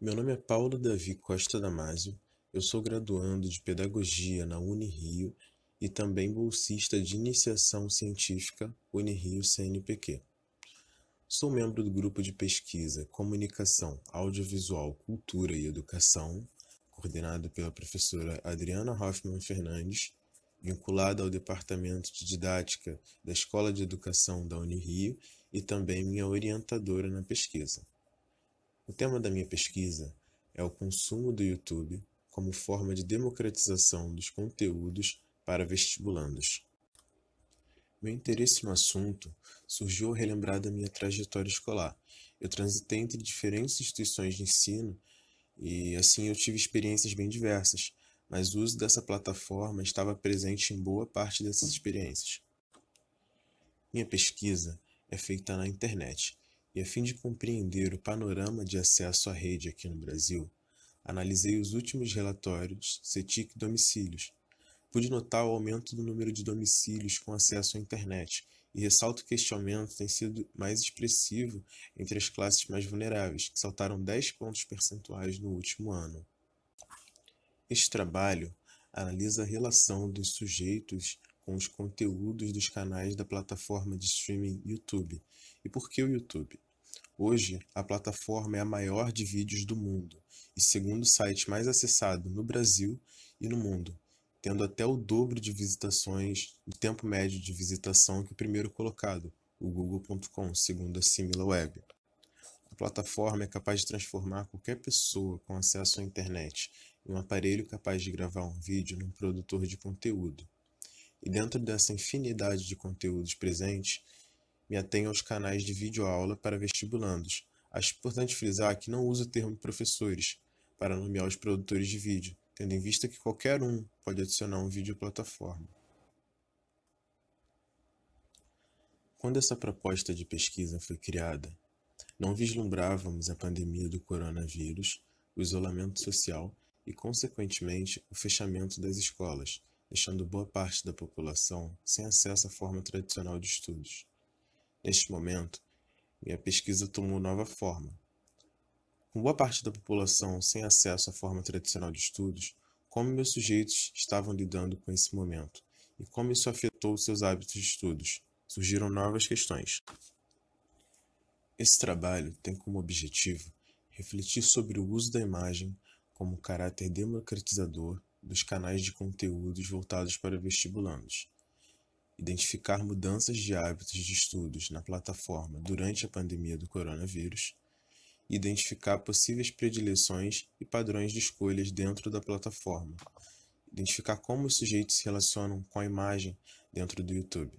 Meu nome é Paulo Davi Costa Damasio, eu sou graduando de Pedagogia na Unirio e também bolsista de Iniciação Científica Unirio CNPq. Sou membro do grupo de pesquisa Comunicação, Audiovisual, Cultura e Educação, coordenado pela professora Adriana Hoffman Fernandes, vinculada ao Departamento de Didática da Escola de Educação da Unirio e também minha orientadora na pesquisa. O tema da minha pesquisa é o consumo do YouTube como forma de democratização dos conteúdos para vestibulandos. Meu interesse no assunto surgiu ao relembrar da minha trajetória escolar. Eu transitei entre diferentes instituições de ensino e, assim, eu tive experiências bem diversas, mas o uso dessa plataforma estava presente em boa parte dessas experiências. Minha pesquisa é feita na internet e a fim de compreender o panorama de acesso à rede aqui no Brasil, analisei os últimos relatórios CETIC domicílios. Pude notar o aumento do número de domicílios com acesso à internet e ressalto que este aumento tem sido mais expressivo entre as classes mais vulneráveis, que saltaram 10 pontos percentuais no último ano. Este trabalho analisa a relação dos sujeitos com os conteúdos dos canais da plataforma de streaming YouTube. E por que o YouTube? Hoje, a plataforma é a maior de vídeos do mundo e segundo site mais acessado no Brasil e no mundo, tendo até o dobro de visitações do tempo médio de visitação que o primeiro colocado, o google.com, segundo a SimilarWeb. A plataforma é capaz de transformar qualquer pessoa com acesso à internet em um aparelho capaz de gravar um vídeo num produtor de conteúdo. E dentro dessa infinidade de conteúdos presentes, me atenho aos canais de videoaula para vestibulandos. Acho importante frisar que não uso o termo professores para nomear os produtores de vídeo, tendo em vista que qualquer um pode adicionar um vídeo à plataforma. Quando essa proposta de pesquisa foi criada, não vislumbrávamos a pandemia do coronavírus, o isolamento social e, consequentemente, o fechamento das escolas, deixando boa parte da população sem acesso à forma tradicional de estudos. Neste momento, minha pesquisa tomou nova forma. Com boa parte da população sem acesso à forma tradicional de estudos, como meus sujeitos estavam lidando com esse momento e como isso afetou seus hábitos de estudos. Surgiram novas questões. Esse trabalho tem como objetivo refletir sobre o uso da imagem como caráter democratizador dos canais de conteúdos voltados para vestibulandos, identificar mudanças de hábitos de estudos na plataforma durante a pandemia do coronavírus, identificar possíveis predileções e padrões de escolhas dentro da plataforma, identificar como os sujeitos se relacionam com a imagem dentro do YouTube.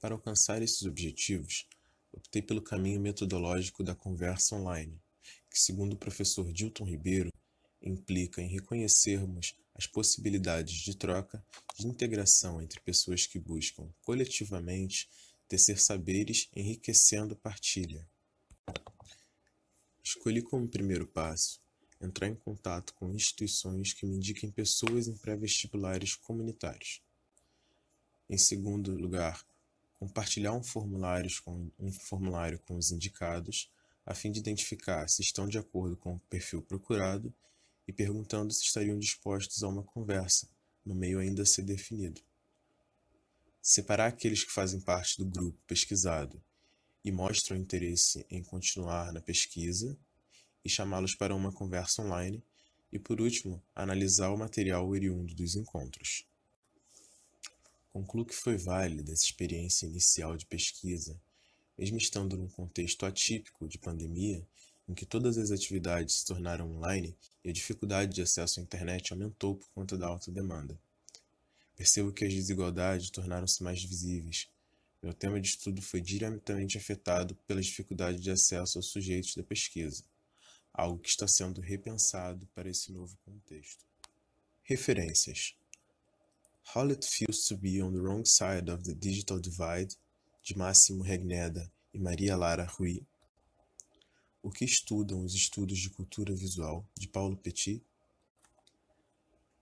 Para alcançar esses objetivos, optei pelo caminho metodológico da conversa online, que, segundo o professor Dilton Ribeiro, implica em reconhecermos as possibilidades de troca, de integração entre pessoas que buscam coletivamente tecer saberes, enriquecendo a partilha. Escolhi como primeiro passo entrar em contato com instituições que me indiquem pessoas em pré-vestibulares comunitários. Em segundo lugar, compartilhar um formulário, com, um formulário com os indicados, a fim de identificar se estão de acordo com o perfil procurado e perguntando se estariam dispostos a uma conversa, no meio ainda a ser definido. Separar aqueles que fazem parte do grupo pesquisado e mostram interesse em continuar na pesquisa e chamá-los para uma conversa online e, por último, analisar o material oriundo dos encontros. Concluo que foi válida essa experiência inicial de pesquisa, mesmo estando num contexto atípico de pandemia em que todas as atividades se tornaram online e a dificuldade de acesso à internet aumentou por conta da alta demanda. Percebo que as desigualdades tornaram-se mais visíveis. Meu tema de estudo foi diretamente afetado pelas dificuldades de acesso aos sujeitos da pesquisa, algo que está sendo repensado para esse novo contexto. Referências: How It Feels to Be on the Wrong Side of the Digital Divide, de Máximo Regneda e Maria Lara Rui, o que estudam os estudos de cultura visual de Paulo Petit?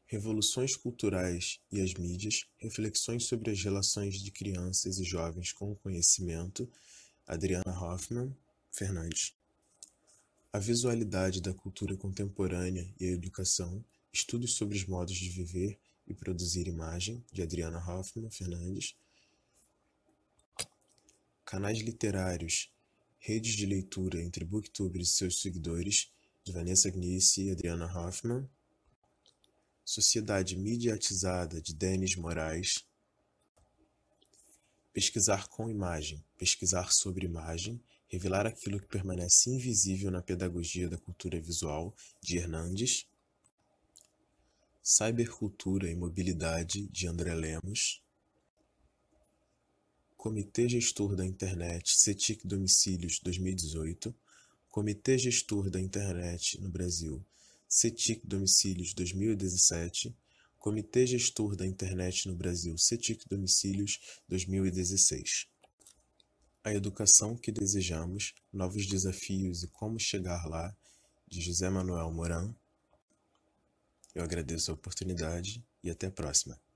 Revoluções culturais e as mídias, reflexões sobre as relações de crianças e jovens com o conhecimento, Adriana Hoffman Fernandes. A visualidade da cultura contemporânea e a educação, estudos sobre os modos de viver e produzir imagem, de Adriana Hoffman Fernandes. Canais literários redes de leitura entre Booktubers e seus seguidores, de Vanessa Gnice e Adriana Hoffman, Sociedade Mediatizada de Denis Moraes, Pesquisar com imagem, pesquisar sobre imagem, revelar aquilo que permanece invisível na pedagogia da cultura visual, de Hernandes, Cybercultura e Mobilidade, de André Lemos, Comitê Gestor da Internet CETIC Domicílios 2018, Comitê Gestor da Internet no Brasil CETIC Domicílios 2017, Comitê Gestor da Internet no Brasil CETIC Domicílios 2016. A Educação que Desejamos, Novos Desafios e Como Chegar Lá, de José Manuel Moran. Eu agradeço a oportunidade e até a próxima.